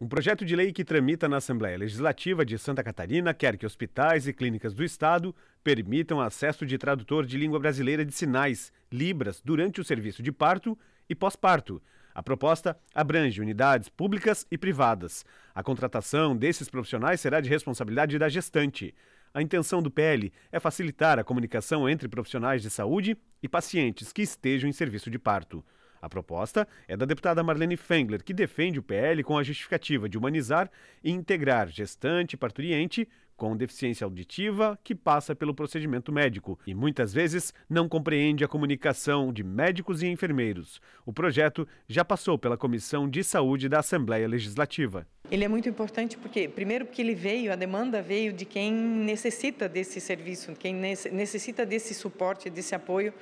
Um projeto de lei que tramita na Assembleia Legislativa de Santa Catarina quer que hospitais e clínicas do Estado permitam acesso de tradutor de língua brasileira de sinais, Libras, durante o serviço de parto e pós-parto. A proposta abrange unidades públicas e privadas. A contratação desses profissionais será de responsabilidade da gestante. A intenção do PL é facilitar a comunicação entre profissionais de saúde e pacientes que estejam em serviço de parto. A proposta é da deputada Marlene Fengler, que defende o PL com a justificativa de humanizar e integrar gestante e parturiente com deficiência auditiva que passa pelo procedimento médico e muitas vezes não compreende a comunicação de médicos e enfermeiros. O projeto já passou pela Comissão de Saúde da Assembleia Legislativa. Ele é muito importante porque, primeiro, porque ele veio, a demanda veio de quem necessita desse serviço, quem necessita desse suporte, desse apoio,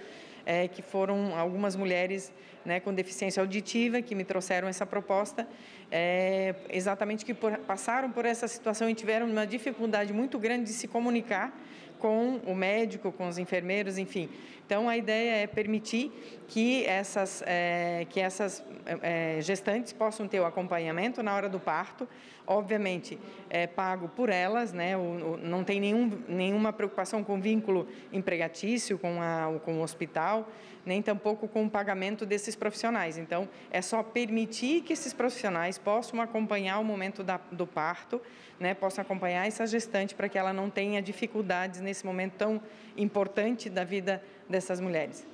é, que foram algumas mulheres né, com deficiência auditiva que me trouxeram essa proposta, é, exatamente que por, passaram por essa situação e tiveram uma dificuldade muito grande de se comunicar com o médico, com os enfermeiros, enfim. Então, a ideia é permitir que essas, é, que essas é, gestantes possam ter o acompanhamento na hora do parto, obviamente é pago por elas, né? O, o, não tem nenhum, nenhuma preocupação com vínculo empregatício com, a, com o hospital, nem tampouco com o pagamento desses profissionais. Então, é só permitir que esses profissionais possam acompanhar o momento da, do parto, né? possam acompanhar essa gestante para que ela não tenha dificuldades nesse nesse momento tão importante da vida dessas mulheres.